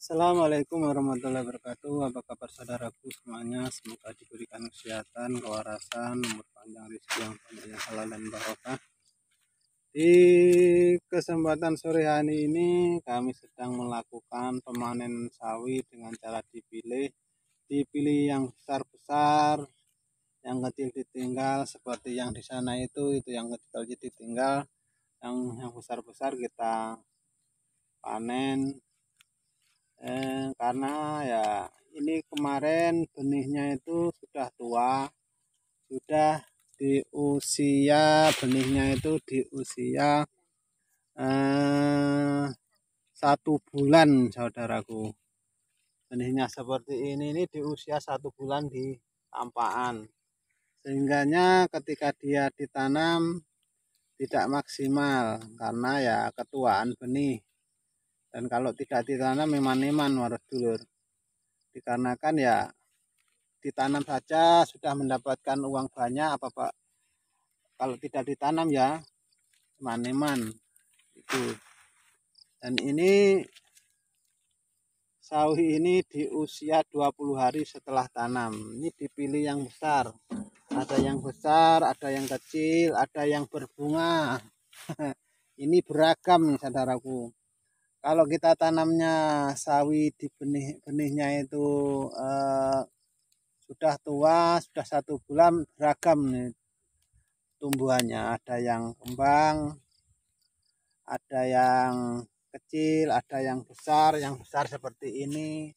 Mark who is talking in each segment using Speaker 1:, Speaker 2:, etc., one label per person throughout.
Speaker 1: Assalamualaikum warahmatullahi wabarakatuh Apa kabar saudaraku semuanya Semoga diberikan kesehatan, kewarasan Umur panjang, rezeki yang panjang Halal dan barokah Di kesempatan sore hari ini Kami sedang melakukan Pemanen sawi dengan cara dipilih Dipilih yang besar-besar Yang kecil ditinggal Seperti yang di sana itu Itu yang kecil ditinggal Yang, yang besar-besar kita panen eh, karena ya ini kemarin benihnya itu sudah tua sudah di usia benihnya itu di usia eh, satu bulan saudaraku benihnya seperti ini ini di usia satu bulan di tampaan sehingganya ketika dia ditanam tidak maksimal karena ya ketuaan benih dan kalau tidak ditanam iman-iman waras dulur dikarenakan ya ditanam saja sudah mendapatkan uang banyak apa pak kalau tidak ditanam ya iman-iman itu dan ini sawi ini di usia 20 hari setelah tanam ini dipilih yang besar ada yang besar ada yang kecil ada yang berbunga ini beragam nih saudaraku kalau kita tanamnya sawi di benih benihnya itu uh, sudah tua sudah satu bulan beragam nih tumbuhannya ada yang kembang ada yang kecil ada yang besar yang besar seperti ini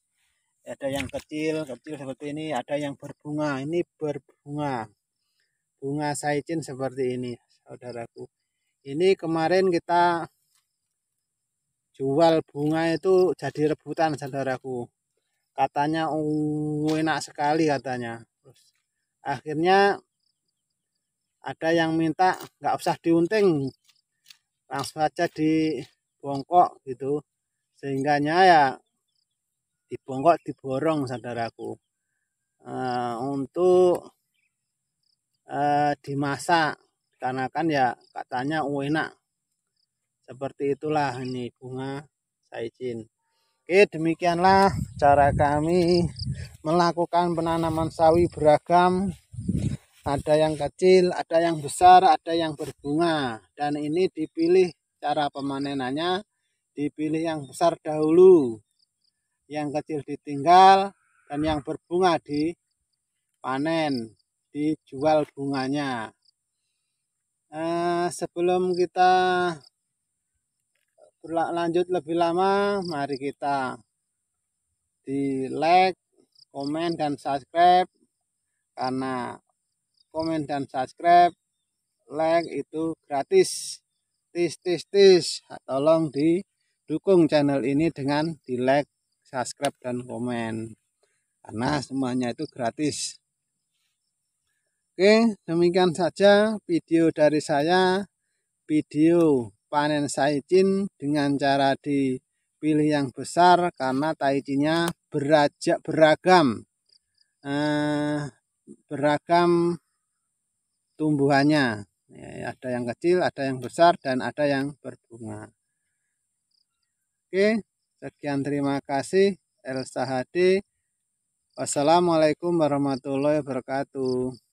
Speaker 1: ada yang kecil kecil seperti ini ada yang berbunga ini berbunga bunga saicin seperti ini saudaraku ini kemarin kita jual bunga itu jadi rebutan saudaraku katanya oh, enak sekali katanya terus akhirnya ada yang minta nggak usah diunting langsung aja di bongkok gitu sehingga ya di bongkok diborong saudaraku uh, eh, untuk uh, dimasak karena kan ya katanya oh, enak seperti itulah ini bunga saicin Oke demikianlah cara kami melakukan penanaman sawi beragam ada yang kecil ada yang besar ada yang berbunga dan ini dipilih cara pemanenannya dipilih yang besar dahulu yang kecil ditinggal dan yang berbunga di panen, dijual bunganya eh, sebelum kita berlanjut lebih lama mari kita di like komen dan subscribe karena komen dan subscribe like itu gratis tis tis tis tolong didukung channel ini dengan di like subscribe dan komen karena semuanya itu gratis oke demikian saja video dari saya video panen saicin dengan cara dipilih yang besar karena taicinnya beraja, beragam eh, beragam tumbuhannya ya, ada yang kecil ada yang besar dan ada yang berbunga oke sekian terima kasih Elsa hadi Wassalamualaikum warahmatullahi wabarakatuh